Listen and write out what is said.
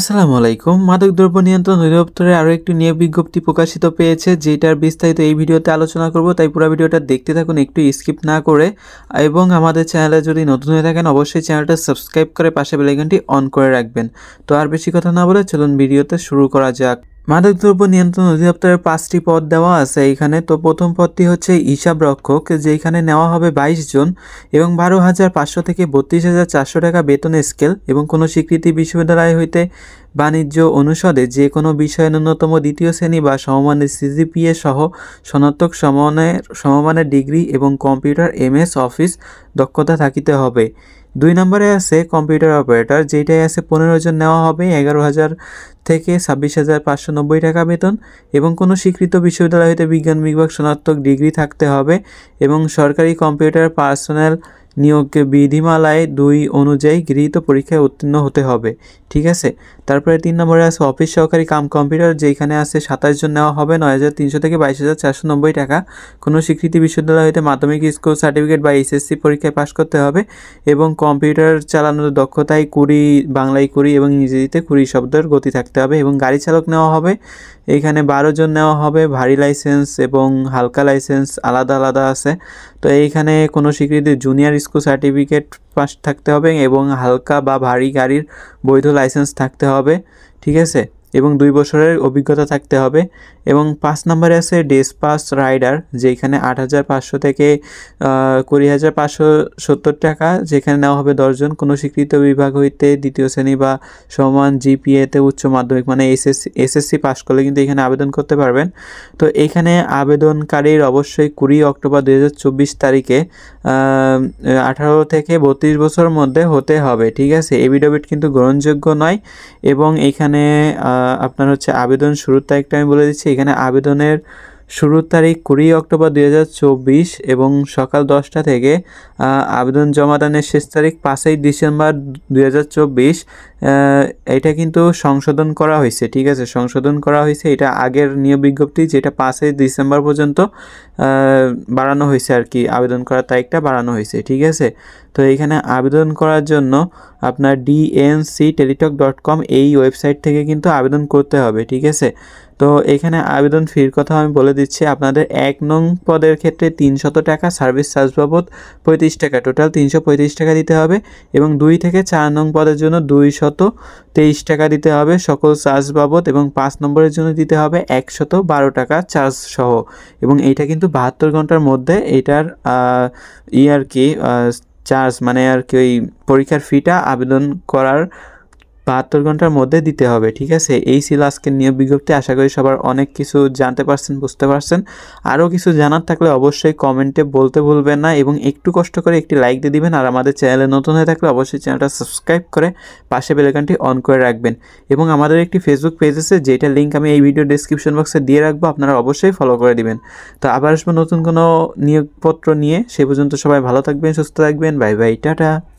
আসসালামু আলাইকুম মাদকদ্রব্য নিয়ন্ত্রণ অধিদপ্তরে আরও একটি নিয়োগ বিজ্ঞপ্তি প্রকাশিত পেয়েছে যেটার বিস্তারিত এই ভিডিওতে আলোচনা করব তাই পুরো ভিডিওটা দেখতে থাকুন একটু স্কিপ না করে এবং আমাদের চ্যানেলে যদি নতুন হয়ে থাকেন অবশ্যই চ্যানেলটা সাবস্ক্রাইব করে পাশে বেলাইকনটি অন করে রাখবেন তো আর বেশি কথা না বলে চলুন ভিডিওতে শুরু করা যাক মাদকদ্রব্য নিয়ন্ত্রণ অধিদপ্তরের পাঁচটি পদ দেওয়া আছে এখানে তো প্রথম পদটি হচ্ছে হিসাব রক্ষক যেখানে নেওয়া হবে বাইশ জন এবং বারো হাজার পাঁচশো থেকে বত্রিশ হাজার চারশো টাকা বেতন স্কেল এবং কোনো স্বীকৃতি বিশ্ববিদ্যালয় হইতে বাণিজ্য অনুষদে যে কোনো বিষয়ে ন্যূনতম দ্বিতীয় শ্রেণী বা সমমানের সিজিপিএ সহ স্নাতক সমমানের সমমানের ডিগ্রি এবং কম্পিউটার এমএস অফিস দক্ষতা থাকিতে হবে দুই নম্বরে আছে কম্পিউটার অপারেটর যেটাই আছে পনেরো জন নেওয়া হবে এগারো হাজার থেকে ছাব্বিশ হাজার পাঁচশো নব্বই টাকা বেতন এবং কোনো স্বীকৃত বিশ্ববিদ্যালয় হইতে বিজ্ঞান বিভাগ স্নাতক ডিগ্রি থাকতে হবে এবং সরকারি কম্পিউটার পার্সোনাল নিয়োগ বিধিমালায় দুই অনুযায়ী গৃহীত পরীক্ষায় উত্তীর্ণ হতে হবে ঠিক আছে তারপরে তিন নম্বরে আছে অফিস সহকারী কাম কম্পিউটার যেখানে আছে সাতাশ জন নেওয়া হবে নয় হাজার তিনশো থেকে বাইশ হাজার চারশো নব্বই টাকা কোনো স্বীকৃতি বিশ্ববিদ্যালয় হইতে মাধ্যমিক স্কুল সার্টিফিকেট বা এইচএসসি পরীক্ষায় পাশ করতে হবে এবং কম্পিউটার চালানোর দক্ষতায় কুড়ি বাংলায় কুড়ি এবং ইংরেজিতে কুড়ি শব্দের গতি থাকতে হবে এবং গাড়ি চালক নেওয়া হবে এখানে বারো জন নেওয়া হবে ভারী লাইসেন্স এবং হালকা লাইসেন্স আলাদা আলাদা আছে তো এইখানে কোনো স্বীকৃতি জুনিয়র ইসকো সার্টিফিকেট পাস থাকতে হবে এবং হালকা বা ভারী গাড়ির বৈধ লাইসেন্স থাকতে হবে ঠিক আছে এবং দুই বছরের অভিজ্ঞতা থাকতে হবে এবং পাঁচ নম্বরে আছে ডেসপাস রাইডার যেখানে আট হাজার পাঁচশো থেকে কুড়ি হাজার পাঁচশো সত্তর টাকা যেখানে নেওয়া হবে দশজন কোনো স্বীকৃত বিভাগ হইতে দ্বিতীয় শ্রেণী বা সমান জিপিএতে উচ্চ মাধ্যমিক মানে এসএসসি এসএসসি পাস করলে কিন্তু এখানে আবেদন করতে পারবেন তো এখানে আবেদনকারীর অবশ্যই কুড়ি অক্টোবর দুই তারিখে আঠারো থেকে বত্রিশ বছর মধ্যে হতে হবে ঠিক আছে এভিডেভিট কিন্তু গ্রহণযোগ্য নয় এবং এখানে আপনার হচ্ছে আবেদন শুরুর তারিখটা আমি বলে দিচ্ছি এখানে আবেদনের শুরুর তারিখ কুড়ি অক্টোবর দুই এবং সকাল দশটা থেকে আবেদন জমা দানের শেষ তারিখ পাঁচই ডিসেম্বর দুই এটা কিন্তু সংশোধন করা হয়েছে ঠিক আছে সংশোধন করা হয়েছে এটা আগের নিয়োগ বিজ্ঞপ্তি যেটা পাঁচই ডিসেম্বর পর্যন্ত বাড়ানো হয়েছে আর কি আবেদন করার তারিখটা বাড়ানো হয়েছে ঠিক আছে তো এইখানে আবেদন করার জন্য আপনার ডিএনসি টেলিটক ডট কম এই ওয়েবসাইট থেকে কিন্তু আবেদন করতে হবে ঠিক আছে তো এখানে আবেদন ফির কথা আমি বলে দিচ্ছি আপনাদের এক নং পদের ক্ষেত্রে তিনশত টাকা সার্ভিস চার্জ বাবদ পঁয়ত্রিশ টাকা টোটাল তিনশো টাকা দিতে হবে এবং দুই থেকে চার নং পদের জন্য দুইশত কত তেইশ টাকা দিতে হবে সকল চার্জ বাবদ এবং পাঁচ নম্বরের জন্য দিতে হবে একশত বারো টাকা চার্জ সহ এবং এইটা কিন্তু বাহাত্তর ঘন্টার মধ্যে এটার ই আর কি চার্জ মানে আর কি ওই পরীক্ষার ফিটা আবেদন করার বাহাত্তর ঘন্টার মধ্যে দিতে হবে ঠিক আছে এই ছিল আজকের নিয়োগ বিজ্ঞপ্তি আশা করি সবার অনেক কিছু জানতে পারছেন বুঝতে পারছেন আরও কিছু জানার থাকলে অবশ্যই কমেন্টে বলতে ভুলবেন না এবং একটু কষ্ট করে একটি লাইক দিয়ে দিবেন আর আমাদের চ্যানেলে নতুন হয়ে থাকলে অবশ্যই চ্যানেলটা সাবস্ক্রাইব করে পাশে বেলেকানটি অন করে রাখবেন এবং আমাদের একটি ফেসবুক পেজ আছে যেটা লিঙ্ক আমি এই ভিডিও ডিসক্রিপশন বক্সে দিয়ে রাখবো আপনারা অবশ্যই ফলো করে দিবেন তো আবার আসবো নতুন কোনো নিয়োগপত্র নিয়ে সে পর্যন্ত সবাই ভালো থাকবেন সুস্থ থাকবেন বাই বাই টাটা